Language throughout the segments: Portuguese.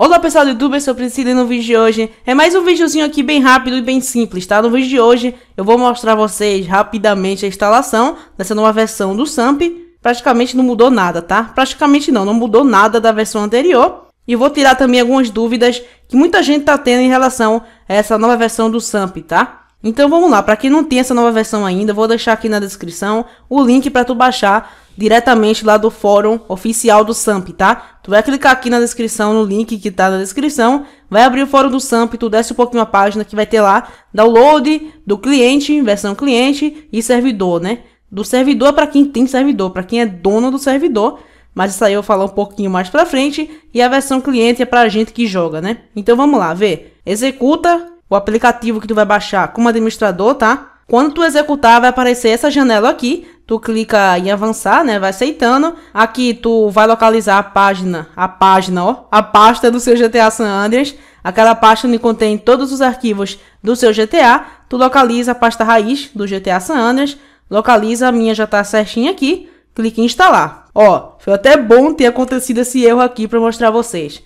Olá pessoal do YouTube, eu sou Priscila e no vídeo de hoje é mais um videozinho aqui bem rápido e bem simples, tá? No vídeo de hoje eu vou mostrar a vocês rapidamente a instalação dessa nova versão do SAMP. Praticamente não mudou nada, tá? Praticamente não, não mudou nada da versão anterior. E vou tirar também algumas dúvidas que muita gente tá tendo em relação a essa nova versão do SAMP, tá? Então vamos lá, para quem não tem essa nova versão ainda, vou deixar aqui na descrição o link para tu baixar diretamente lá do fórum oficial do SAMP, tá? Tu vai clicar aqui na descrição, no link que tá na descrição, vai abrir o fórum do SAMP, tu desce um pouquinho a página que vai ter lá download do cliente, versão cliente e servidor, né? Do servidor para quem tem servidor, para quem é dono do servidor, mas isso aí eu vou falar um pouquinho mais pra frente, e a versão cliente é pra gente que joga, né? Então vamos lá, ver. Executa o aplicativo que tu vai baixar como administrador, tá? Quando tu executar, vai aparecer essa janela aqui. Tu clica em avançar, né? Vai aceitando. Aqui tu vai localizar a página, a página, ó, a pasta do seu GTA San Andreas. Aquela pasta onde contém todos os arquivos do seu GTA. Tu localiza a pasta raiz do GTA San Andreas. Localiza, a minha já tá certinha aqui. Clique em instalar. Ó, foi até bom ter acontecido esse erro aqui para mostrar vocês.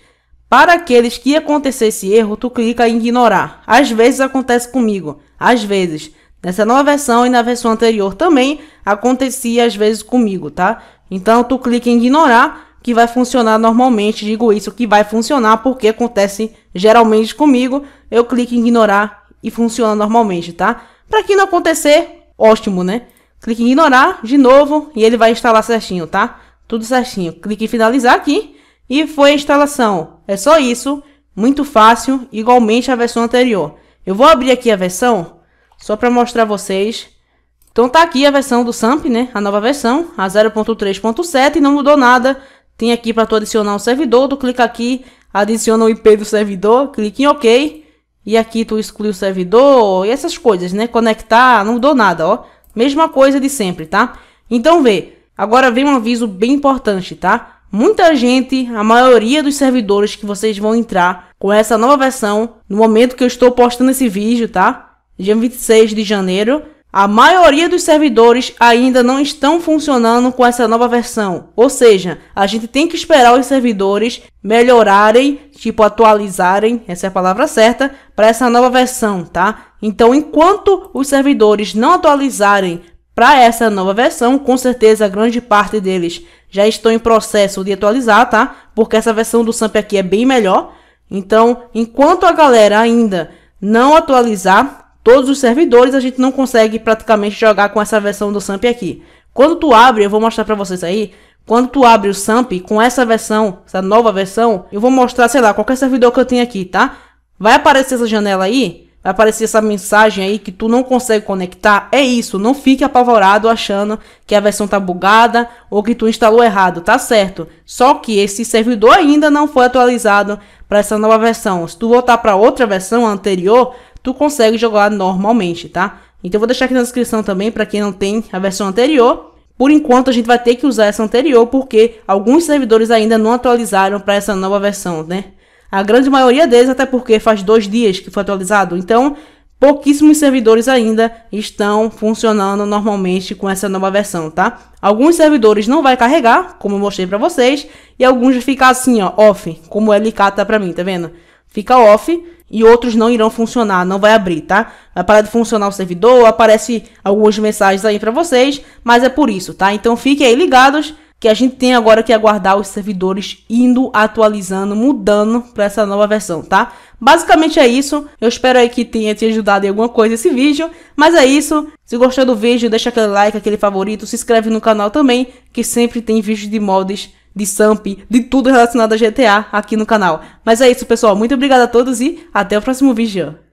Para aqueles que acontecer esse erro, tu clica em ignorar. Às vezes acontece comigo, às vezes. Nessa nova versão e na versão anterior também acontecia às vezes comigo, tá? Então tu clica em ignorar que vai funcionar normalmente, digo isso que vai funcionar porque acontece geralmente comigo, eu clico em ignorar e funciona normalmente, tá? Para que não acontecer, ótimo, né? Clique em ignorar de novo e ele vai instalar certinho, tá? Tudo certinho. Clique em finalizar aqui e foi a instalação. É só isso, muito fácil, igualmente a versão anterior. Eu vou abrir aqui a versão, só para mostrar vocês. Então tá aqui a versão do SAMP, né? A nova versão, a 0.3.7, não mudou nada. Tem aqui para tu adicionar um servidor, tu clica aqui, adiciona o IP do servidor, clica em OK. E aqui tu exclui o servidor e essas coisas, né? Conectar, não mudou nada, ó. Mesma coisa de sempre, tá? Então vê, agora vem um aviso bem importante, tá? Muita gente, a maioria dos servidores que vocês vão entrar com essa nova versão, no momento que eu estou postando esse vídeo, tá? Dia 26 de janeiro, a maioria dos servidores ainda não estão funcionando com essa nova versão. Ou seja, a gente tem que esperar os servidores melhorarem, tipo atualizarem, essa é a palavra certa, para essa nova versão, tá? Então, enquanto os servidores não atualizarem para essa nova versão, com certeza grande parte deles já estão em processo de atualizar, tá? Porque essa versão do SAMP aqui é bem melhor. Então, enquanto a galera ainda não atualizar todos os servidores, a gente não consegue praticamente jogar com essa versão do SAMP aqui. Quando tu abre, eu vou mostrar para vocês aí, quando tu abre o SAMP com essa versão, essa nova versão, eu vou mostrar, sei lá, qualquer servidor que eu tenho aqui, tá? Vai aparecer essa janela aí, vai aparecer essa mensagem aí que tu não consegue conectar. É isso, não fique apavorado achando que a versão tá bugada ou que tu instalou errado, tá certo? Só que esse servidor ainda não foi atualizado para essa nova versão. Se tu voltar para outra versão anterior, tu consegue jogar normalmente, tá? Então eu vou deixar aqui na descrição também para quem não tem a versão anterior. Por enquanto a gente vai ter que usar essa anterior porque alguns servidores ainda não atualizaram para essa nova versão, né? A grande maioria deles, até porque faz dois dias que foi atualizado. Então, pouquíssimos servidores ainda estão funcionando normalmente com essa nova versão, tá? Alguns servidores não vai carregar, como eu mostrei para vocês, e alguns vai ficar assim, ó, off, como o LK tá para mim, tá vendo? Fica off e outros não irão funcionar, não vai abrir, tá? Vai parar de funcionar o servidor, aparece algumas mensagens aí para vocês, mas é por isso, tá? Então fiquem aí ligados que a gente tem agora que aguardar os servidores indo atualizando, mudando para essa nova versão, tá? Basicamente é isso. Eu espero aí que tenha te ajudado em alguma coisa esse vídeo, mas é isso. Se gostou do vídeo, deixa aquele like, aquele favorito, se inscreve no canal também, que sempre tem vídeos de mods, de Samp, de tudo relacionado a GTA aqui no canal. Mas é isso, pessoal. Muito obrigado a todos e até o próximo vídeo.